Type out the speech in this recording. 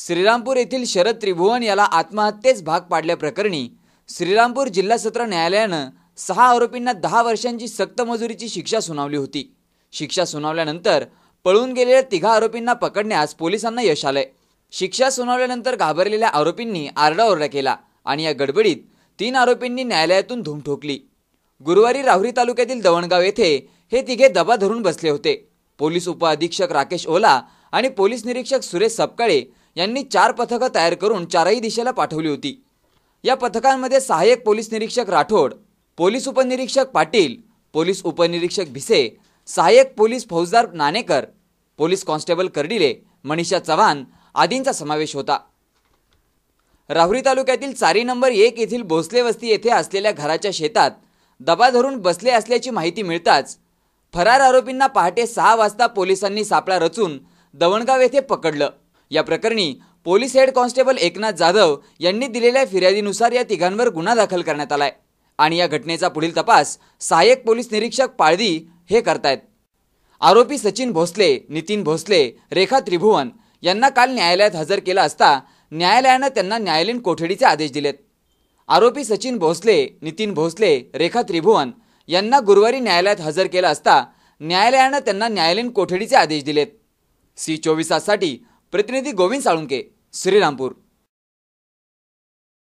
श्रीरामपूर येथील शरद त्रिभुवन याला आत्महत्येच भाग पाडल्याप्रकरणी श्रीरामपूर जिल्हा सत्र न्यायालयानं सहा आरोपींना दहा वर्षांची सक्तमजुरीची शिक्षा सुनावली होती शिक्षा सुनावल्यानंतर पळून गेलेल्या तिघा आरोपींना पकडण्यास पोलिसांना यश आलंय शिक्षा सुनावल्यानंतर घाबरलेल्या आरोपींनी आरडाओरडा केला आणि या गडबडीत तीन आरोपींनी न्यायालयातून धूम ठोकली गुरुवारी राहुरी तालुक्यातील दवणगाव येथे हे तिघे दबा धरून बसले होते पोलीस उपअधीक्षक राकेश ओला आणि पोलीस निरीक्षक सुरेश सपकाळे यांनी चार पथकं तयार करून चारही दिशेला पाठवली होती या पथकांमध्ये सहाय्यक पोलीस निरीक्षक राठोड पोलीस उपनिरीक्षक पाटील पोलीस उपनिरीक्षक भिसे सहाय्यक पोलीस फौजदार नाणेकर पोलीस कॉन्स्टेबल कर्डिले मनीषा चव्हाण आदींचा समावेश होता राहुरी तालुक्यातील चारी नंबर एक येथील भोसले वस्ती येथे असलेल्या घराच्या शेतात दबा धरून बसले असल्याची माहिती मिळताच फरार आरोपींना पहाटे सहा वाजता पोलिसांनी सापळा रचून दवणगाव येथे पकडलं या प्रकरणी police head constable Eknath Jadhav यांनी दिलेल्या फिर्यादीनुसार या तिघांवर गुन्हा दाखल करण्यात आलाय आणि या घटनेचा पुढील तपास सहाय्यक पोलीस निरीक्षक पाळदी हे करतायत आरोपी सचिन भोसले नितीन भोसले रेखा त्रिभुवन यांना काल न्यायालयात हजर केला असता न्यायालयानं त्यांना न्यायालयीन कोठडीचे आदेश दिलेत आरोपी सचिन भोसले नितीन भोसले रेखा त्रिभुवन यांना गुरुवारी न्यायालयात हजर केला असता न्यायालयानं त्यांना न्यायालयीन कोठडीचे आदेश दिलेत सी चोवीसासाठी प्रतिनिधी गोविंद साळुंके श्रीरामपूर